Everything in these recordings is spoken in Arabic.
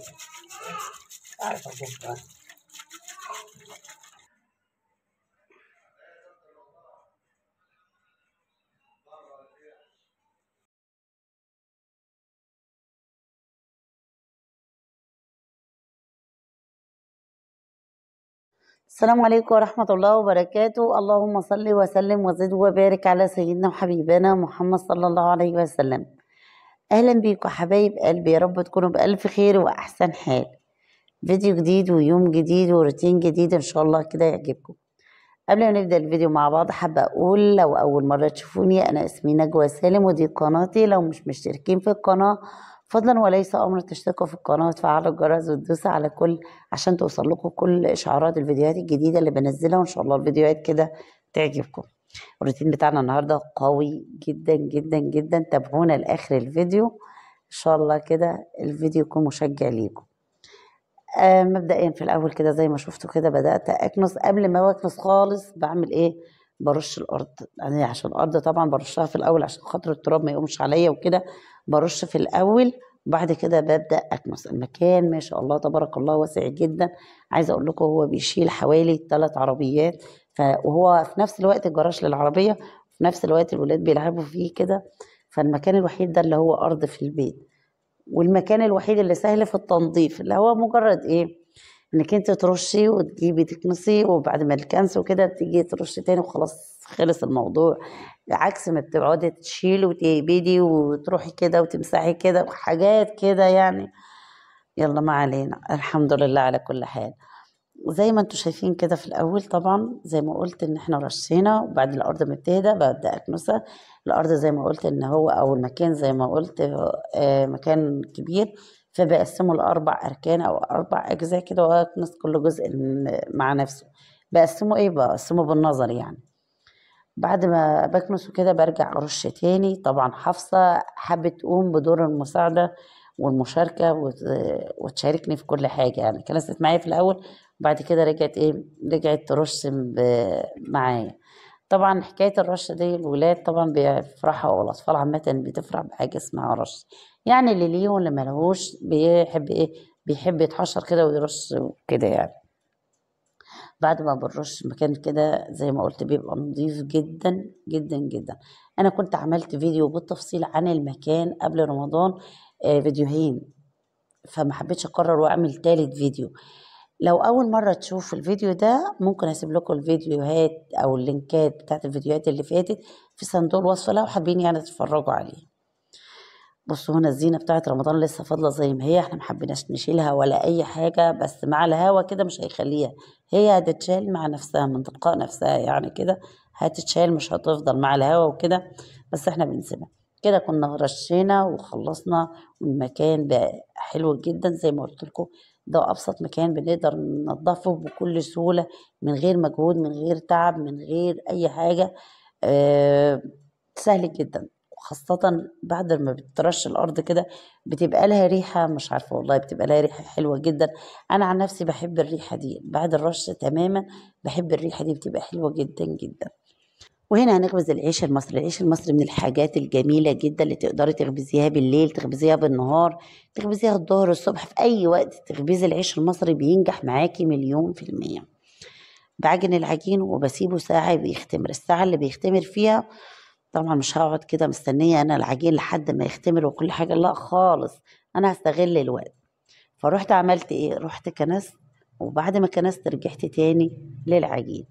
السلام عليكم ورحمة الله وبركاته اللهم صل وسلم وزد وبارك على سيدنا وحبيبنا محمد صلى الله عليه وسلم اهلا بيكم حبايب قلبي يا رب تكونوا بالف خير واحسن حال فيديو جديد ويوم جديد وروتين جديد ان شاء الله كده يعجبكم قبل ما نبدا الفيديو مع بعض حابه اقول لو اول مره تشوفوني انا اسمي نجوى سالم ودي قناتي لو مش مشتركين في القناه فضلا وليس امر تشتركوا في القناه وتفعلوا الجرس وتدوسوا على كل عشان توصل لكم كل اشعارات الفيديوهات الجديده اللي بنزلها وان شاء الله الفيديوهات كده تعجبكم الروتين بتاعنا النهارده قوي جدا جدا جدا تابعونا لاخر الفيديو ان شاء الله كده الفيديو يكون مشجع ليكم آه مبدئيا في الاول كده زي ما شفتوا كده بدات اكنس قبل ما اكنس خالص بعمل ايه برش الارض يعني عشان الارض طبعا برشها في الاول عشان خاطر التراب ما يقومش عليا وكده برش في الاول وبعد كده ببدا اكنس المكان ما شاء الله تبارك الله واسع جدا عايزه اقول لكم هو بيشيل حوالي ثلاث عربيات وهو في نفس الوقت الجراج للعربية في نفس الوقت الولاد بيلعبوا فيه كده فالمكان الوحيد ده اللي هو أرض في البيت والمكان الوحيد اللي سهل في التنظيف اللي هو مجرد إيه انك انت ترشي وتجيبي تكنسي وبعد ما الكنس وكده بتيجي ترشي تاني وخلاص خلص الموضوع عكس ما بتقعدي تشيلي وتبيدي وتروحي كده وتمسحي كده وحاجات كده يعني يلا ما علينا الحمد لله على كل حال زي ما انتم شايفين كده في الاول طبعا زي ما قلت ان احنا رشينا وبعد الارض ما ببدا اكنسها الارض زي ما قلت ان هو او المكان زي ما قلت آه مكان كبير فبقسمه لاربع اركان او اربع اجزاء كده واكنس كل جزء مع نفسه بقسمه ايه بقسمه بالنظر يعني بعد ما بكنسه كده برجع ارش تاني طبعا حفصه حابه تقوم بدور المساعده والمشاركه وتشاركني في كل حاجه يعني كنست معايا في الاول وبعد كده رجعت ايه رجعت ترسم معايا طبعا حكايه الرشه دي الولاد طبعا بيفرحوا والاطفال عامه بتفرح بحاجه اسمها رش يعني اللي ليه واللي ملهوش بيحب ايه بيحب يتحشر كده ويرش كده يعني بعد ما برش المكان كده زي ما قلت بيبقى نظيف جدا جدا جدا انا كنت عملت فيديو بالتفصيل عن المكان قبل رمضان آه، فيديوهين فما حبيتش اكرر واعمل تالت فيديو لو اول مره تشوف الفيديو ده ممكن اسيب لكم الفيديوهات او اللينكات بتاعت الفيديوهات اللي فاتت في صندوق الوصف لو حابين يعني تتفرجوا عليه بصوا هنا الزينه بتاعت رمضان لسه فاضله زي ما هي احنا ما حبيناش نشيلها ولا اي حاجه بس مع الهوا كده مش هيخليها هي هتتشال مع نفسها من تلقاء نفسها يعني كده هتتشال مش هتفضل مع الهوا وكده بس احنا بنسيبها كده كنا رشينا وخلصنا والمكان بقى حلو جدا زي ما قلت لكم ده ابسط مكان بنقدر ننضفه بكل سهوله من غير مجهود من غير تعب من غير اي حاجه أه سهل جدا وخاصة بعد ما بترش الأرض كده بتبقى لها ريحة مش عارفة والله بتبقى لها ريحة حلوة جدا أنا عن نفسي بحب الريحة دي بعد الرش تماما بحب الريحة دي بتبقى حلوة جدا جدا وهنا هنخبز العيش المصري العيش المصري من الحاجات الجميلة جدا اللي تقدري تخبزيها بالليل تخبزيها بالنهار تخبزيها الظهر الصبح في أي وقت تخبزي العيش المصري بينجح معاكي مليون في المية بعجن العجين وبسيبه ساعة بيختمر الساعة اللي بيختمر فيها طبعا مش هقعد كده مستنيه انا العجين لحد ما يختمر وكل حاجه لا خالص انا هستغل الوقت فروحت عملت ايه رحت كنست وبعد ما كنست رجعت تاني للعجين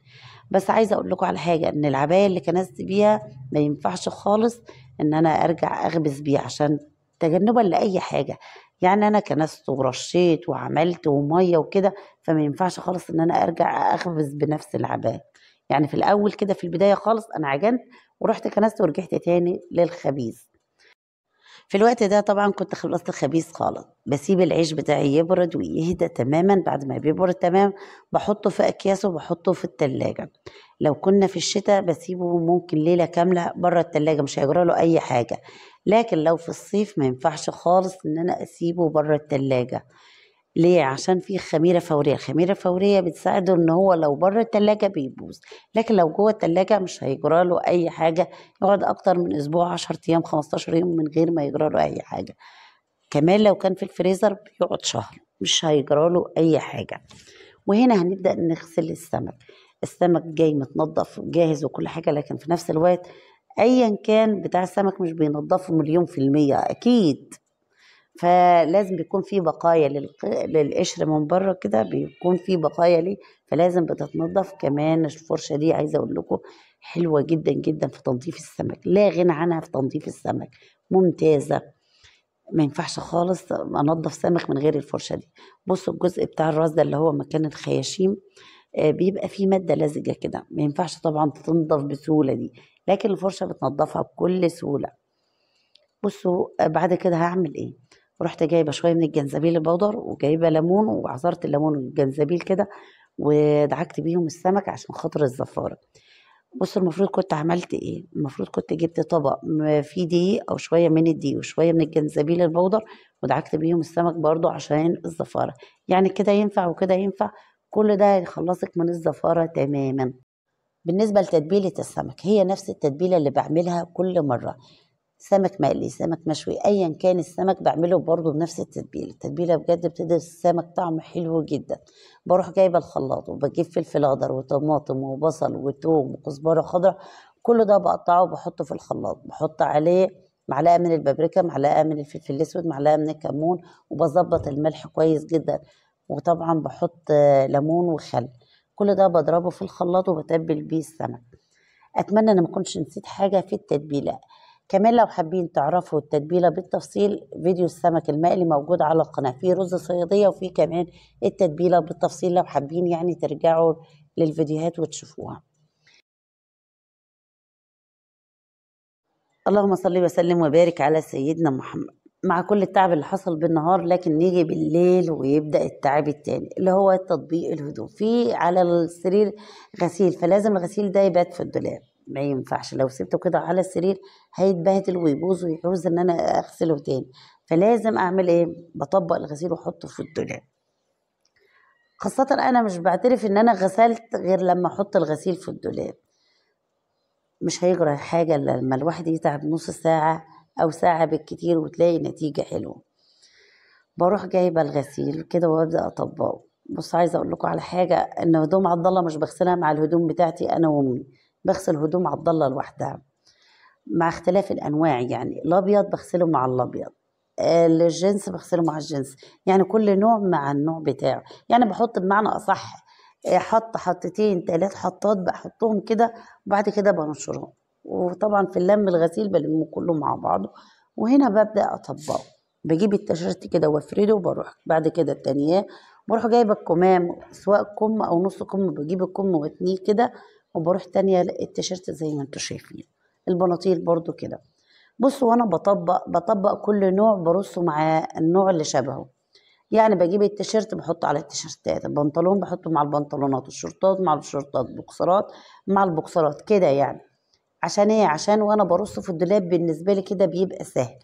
بس عايزه اقول لكم على حاجه ان العبايه اللي كنست بيها ما ينفعش خالص ان انا ارجع اخبز بيها عشان تجنبا لاي حاجه يعني انا كنست ورشيت وعملت وميه وكده فما ينفعش خالص ان انا ارجع اخبز بنفس العبايه يعني في الاول كده في البدايه خالص انا عجنت ورحت كنست ورجعت تاني للخبيز في الوقت ده طبعا كنت خلصت الخبيز خالص بسيب العيش بتاعي يبرد ويهدى تماما بعد ما بيبرد تمام بحطه في اكياسه وبحطه في التلاجة لو كنا في الشتاء بسيبه ممكن ليله كامله بره التلاجة مش هيجرى له اي حاجه لكن لو في الصيف ما ينفعش خالص ان انا اسيبه بره التلاجة ليه عشان في خميرة فورية الخميرة الفورية بتساعده ان هو لو بره التلاجة بيبوظ لكن لو جوه التلاجة مش هيجرى له اي حاجة يقعد اكتر من اسبوع 10 ايام 15 يوم من غير ما يجرى له اي حاجة كمان لو كان في الفريزر بيقعد شهر مش هيجرى له اي حاجة وهنا هنبدأ نغسل السمك السمك جاي متنضف وجاهز وكل حاجة لكن في نفس الوقت ايا كان بتاع السمك مش بينضفه مليون في المية اكيد فلازم بيكون في بقايا للقشر من بره كده بيكون في بقايا ليه فلازم بتتنضف كمان الفرشه دي عايزه اقول لكم حلوه جدا جدا في تنظيف السمك لا غنى عنها في تنظيف السمك ممتازه ما ينفعش خالص انضف سمك من غير الفرشه دي بصوا الجزء بتاع الراس ده اللي هو مكان الخياشيم آه، بيبقى فيه ماده لزجه كده ما ينفعش طبعا تتنضف بسهوله دي لكن الفرشه بتنضفها بكل سهوله بصوا آه، بعد كده هعمل ايه ورحت جايبه شويه من الجنزبيل البودر وجايبه ليمون وعصرت الليمون والجنزبيل كده ودعكت بيهم السمك عشان خاطر الزفاره بص المفروض كنت عملت ايه المفروض كنت جبت طبق فيه دقيق او شويه من الدقيق وشويه من الجنزبيل البودر ودعكت بيهم السمك برضو عشان الزفاره يعني كده ينفع وكده ينفع كل ده يخلصك من الزفاره تماما بالنسبه لتتبيله السمك هي نفس التتبيله اللي بعملها كل مره سمك مقلي سمك مشوي ايا كان السمك بعمله برضه بنفس التتبيله التتبيله بجد بتدي السمك طعم حلو جدا بروح جايبه الخلاط وبجيب فلفل اخضر وطماطم وبصل وتوم وكزبره خضراء كل ده بقطعه وبحطه في الخلاط بحط عليه معلقه من البابريكا معلقه من الفلفل الاسود معلقه من الكمون وبظبط الملح كويس جدا وطبعا بحط ليمون وخل كل ده بضربه في الخلاط وبتبل بيه السمك اتمنى ان ما نسيت حاجه في التتبيله كمان لو حابين تعرفوا التتبيلة بالتفصيل فيديو السمك المقلي موجود على القناة في رز صيادية وفي كمان التتبيلة بالتفصيل لو حابين يعني ترجعوا للفيديوهات وتشوفوها اللهم صل وسلم وبارك على سيدنا محمد مع كل التعب اللي حصل بالنهار لكن نيجي بالليل ويبدا التعب التاني اللي هو تطبيق الهدوم في على السرير غسيل فلازم الغسيل ده يبات في الدولاب ما ينفعش لو سبته كده على السرير هيتبهدل ويبوظ ويعوز ان انا اغسله تاني فلازم اعمل ايه بطبق الغسيل واحطه في الدولاب خاصة انا مش بعترف ان انا غسلت غير لما احط الغسيل في الدولاب مش هيجرى حاجة لما الواحد يتعب نص ساعة او ساعة بالكتير وتلاقي نتيجة حلوة بروح جايبة الغسيل كده وابدأ اطبقه بص عايزة اقول لكم على حاجة ان هدوم الله مش بغسلها مع الهدوم بتاعتي انا وامي بغسل هدوم عبد الله لوحدها مع اختلاف الانواع يعني الابيض بغسله مع الابيض آه، الجنس بغسله مع الجنس يعني كل نوع مع النوع بتاعه يعني بحط بمعنى اصح آه، حط حطتين ثلاث حطات بحطهم كده وبعد كده بنشرهم وطبعا في اللم الغسيل بلمه كله مع بعضه وهنا ببدا اطبقه بجيب التيشيرت كده وافرده وبروح بعد كده التانية بروح جايبه الكمام سواء كم او نص كم بجيب الكم واتنيه كده وبروح تانية التيشيرت زي ما انتوا شايفين البناطيل برضو كده بصوا وانا بطبق بطبق كل نوع برصه مع النوع اللي شبهه يعني بجيب التيشيرت بحطه على التيشيرتات البنطلون بحطه مع البنطلونات الشرطات مع الشورتات بوكسرات مع البوكسرات كده يعني عشان ايه عشان وانا برصه في الدولاب بالنسبه لي كده بيبقى سهل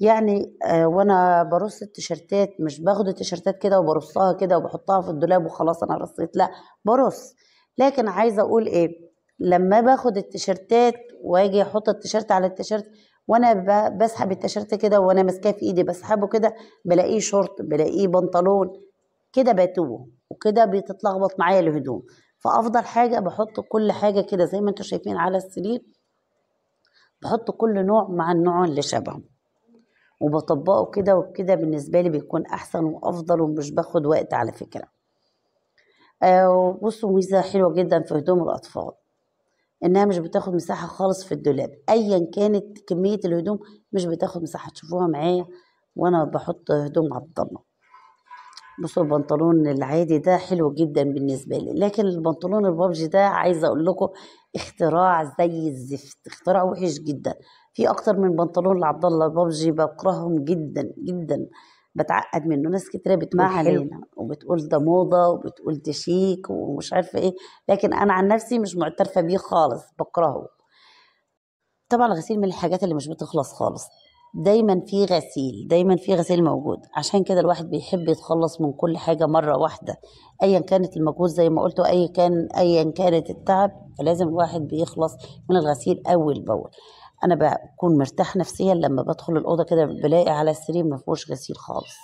يعني آه وانا برص التيشيرتات مش باخد التيشيرتات كده وبرصها كده وبحطها في الدولاب وخلاص انا رصيت لا برص لكن عايزه اقول ايه لما باخد التيشيرتات واجي احط التيشيرت على التيشيرت وانا بسحب التيشيرت كده وانا ماسكاه في ايدي بسحبه كده بلاقيه شورت بلاقيه بنطلون كده بتوه وكده بتتلخبط معايا الهدوم فافضل حاجه بحط كل حاجه كده زي ما انتم شايفين على السرير بحط كل نوع مع النوع اللي شبهه وبطبقه كده وكده بالنسبه لي بيكون احسن وافضل ومش باخد وقت على فكره آه، وبصوا ميزة حلوة جدا في هدوم الأطفال إنها مش بتاخد مساحة خالص في الدولاب أيا كانت كمية الهدوم مش بتاخد مساحة تشوفوها معايا وأنا بحط هدوم عبد الله بصوا البنطلون العادي ده حلو جدا بالنسبة لي لكن البنطلون البابجي ده عايزة أقول لكم اختراع زي الزفت اختراع وحش جدا في أكتر من بنطلون لعبد الله الببجي بكرههم جدا جدا بتعقد منه ناس كتير بتمع علينا وبتقول ده موضه وبتقول ده شيك ومش عارفه ايه لكن انا عن نفسي مش معترفه بيه خالص بكرهه طبعا الغسيل من الحاجات اللي مش بتخلص خالص دايما في غسيل دايما في غسيل موجود عشان كده الواحد بيحب يتخلص من كل حاجة مرة واحدة ايا كانت المجهود زي ما قلت اي كان ايا كانت التعب فلازم الواحد بيخلص من الغسيل اول باول انا بكون مرتاح نفسيا لما بدخل الاوضه كده بلاقي على السرير ما فيهوش غسيل خالص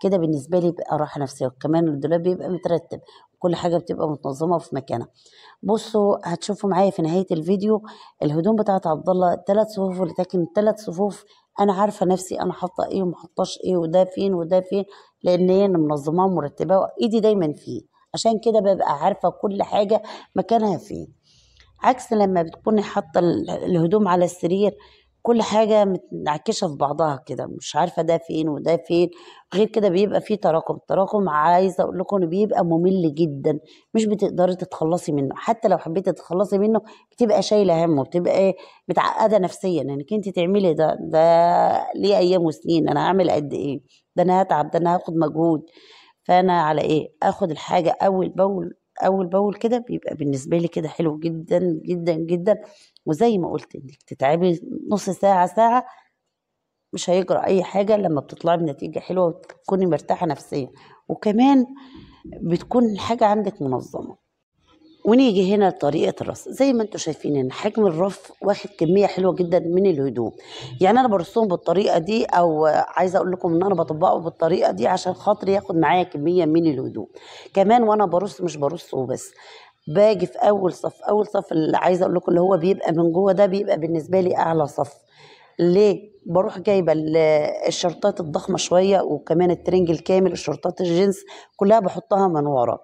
كده بالنسبه لي بقى راحه نفسيه وكمان الدولاب بيبقى مترتب كل حاجه بتبقى متنظمه وفي مكانها بصوا هتشوفوا معايا في نهايه الفيديو الهدوم بتاعت عبد الله ثلاث صفوف ولكن ثلاث صفوف انا عارفه نفسي انا حاطه ايه وما ايه وده فين وده فين لان هي منظمه منظماه ومرتباه وايدي دايما فيه عشان كده ببقى عارفه كل حاجه مكانها فين عكس لما بتكوني حاطه الهدوم على السرير كل حاجة متنعكشة في بعضها كده مش عارفة ده فين وده فين غير كده بيبقى فيه تراكم التراكم عايزة أقول لكم إنه بيبقى ممل جدا مش بتقدري تتخلصي منه حتى لو حبيتي تتخلصي منه بتبقى شايلة همه بتبقى متعقدة نفسيا إنك يعني أنت تعملي ده ده ليه أيام وسنين أنا هعمل قد إيه ده أنا هتعب ده أنا هاخد مجهود فأنا على إيه آخد الحاجة أول بأول اول باول كده بيبقى بالنسبه لي كده حلو جدا جدا جدا وزي ما قلت انك تتعبي نص ساعه ساعه مش هيجرى اي حاجه لما بتطلعي بنتيجه حلوه وتكوني مرتاحه نفسيا وكمان بتكون الحاجه عندك منظمه ونيجي هنا لطريقه الرص زي ما انتم شايفين ان حجم الرف واخد كميه حلوه جدا من الهدوم يعني انا برصهم بالطريقه دي او عايزه اقول لكم ان انا بطبقه بالطريقه دي عشان خاطر ياخد معايا كميه من الهدوم كمان وانا برص مش برص وبس باجي في اول صف اول صف اللي عايزه اقول لكم اللي هو بيبقى من جوه ده بيبقى بالنسبه لي اعلى صف ليه بروح جايبه الشرطات الضخمه شويه وكمان الترنج الكامل الشرطات الجنس كلها بحطها من ورا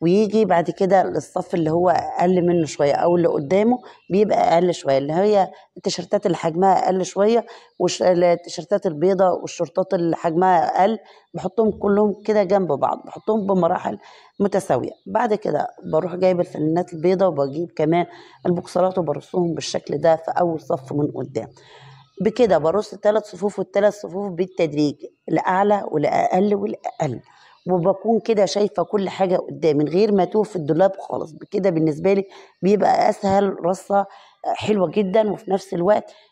ويجي بعد كده للصف اللي هو اقل منه شويه او اللي قدامه بيبقى اقل شويه اللي هي التيشيرتات اللي حجمها اقل شويه والتيشيرتات البيضه والشرطات اللي حجمها اقل بحطهم كلهم كده جنب بعض بحطهم بمراحل متساويه بعد كده بروح جايب الفنانات البيضه وبجيب كمان البوكسرات وبرصهم بالشكل ده في اول صف من قدام بكده برص الثلاث صفوف والثلاث صفوف بالتدريج لاعلى ولاقل ولأقل. وبكون كده شايفه كل حاجه قدامي من غير ما توه في الدولاب خالص كده بالنسبه لي بيبقى اسهل رصه آه، حلوه جدا وفي نفس الوقت